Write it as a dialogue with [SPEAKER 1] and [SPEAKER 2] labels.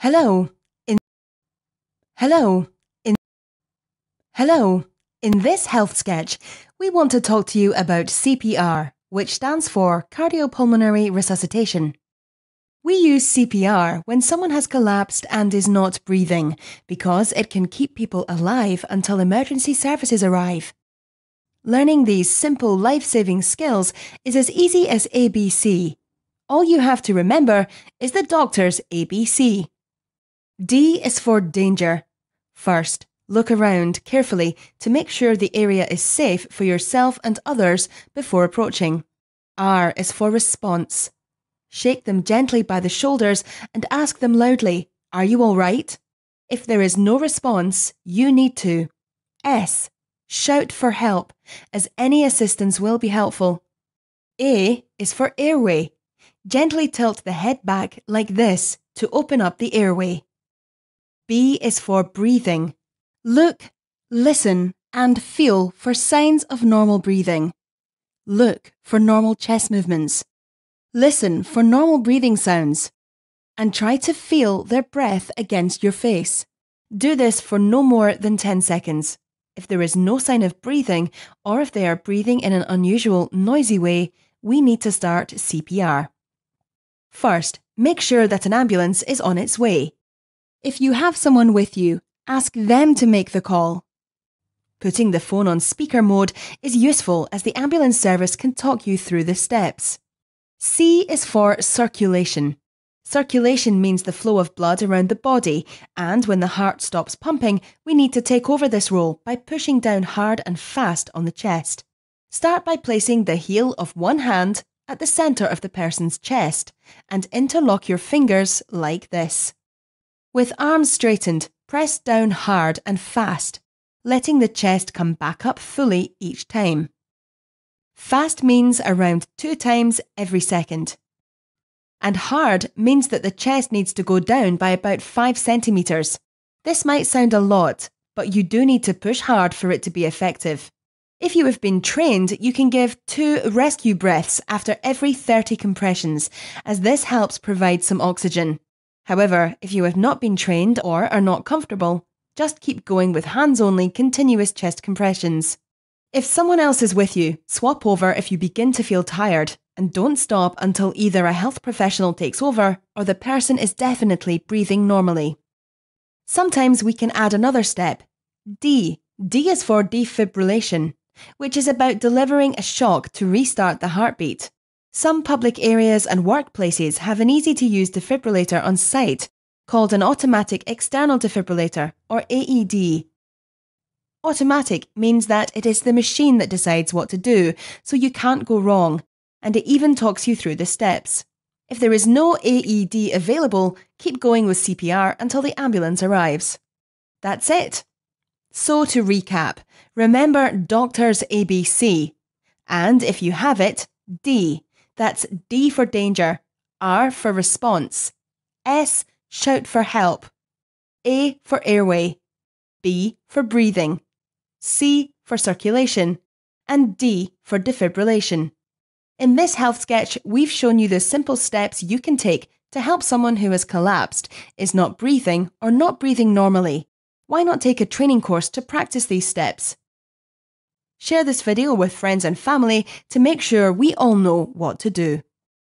[SPEAKER 1] Hello. In Hello. In Hello. In this health sketch, we want to talk to you about CPR, which stands for cardiopulmonary resuscitation. We use CPR when someone has collapsed and is not breathing because it can keep people alive until emergency services arrive. Learning these simple life saving skills is as easy as ABC. All you have to remember is the doctor's ABC. D is for danger. First, look around carefully to make sure the area is safe for yourself and others before approaching. R is for response. Shake them gently by the shoulders and ask them loudly, Are you all right? If there is no response, you need to. S. Shout for help, as any assistance will be helpful. A is for airway. Gently tilt the head back like this to open up the airway. B is for breathing. Look, listen, and feel for signs of normal breathing. Look for normal chest movements. Listen for normal breathing sounds. And try to feel their breath against your face. Do this for no more than 10 seconds. If there is no sign of breathing, or if they are breathing in an unusual, noisy way, we need to start CPR. First, make sure that an ambulance is on its way. If you have someone with you, ask them to make the call. Putting the phone on speaker mode is useful as the ambulance service can talk you through the steps. C is for circulation. Circulation means the flow of blood around the body, and when the heart stops pumping, we need to take over this role by pushing down hard and fast on the chest. Start by placing the heel of one hand at the centre of the person's chest and interlock your fingers like this. With arms straightened, press down hard and fast, letting the chest come back up fully each time. Fast means around two times every second. And hard means that the chest needs to go down by about five centimeters. This might sound a lot, but you do need to push hard for it to be effective. If you have been trained, you can give two rescue breaths after every 30 compressions, as this helps provide some oxygen. However, if you have not been trained or are not comfortable, just keep going with hands only continuous chest compressions. If someone else is with you, swap over if you begin to feel tired and don't stop until either a health professional takes over or the person is definitely breathing normally. Sometimes we can add another step D. D is for defibrillation, which is about delivering a shock to restart the heartbeat. Some public areas and workplaces have an easy to use defibrillator on site called an automatic external defibrillator or AED. Automatic means that it is the machine that decides what to do, so you can't go wrong, and it even talks you through the steps. If there is no AED available, keep going with CPR until the ambulance arrives. That's it. So, to recap, remember Doctor's ABC, and if you have it, D. That's D for danger, R for response, S shout for help, A for airway, B for breathing, C for circulation, and D for defibrillation. In this health sketch, we've shown you the simple steps you can take to help someone who has collapsed, is not breathing, or not breathing normally. Why not take a training course to practice these steps? Share this video with friends and family to make sure we all know what to do.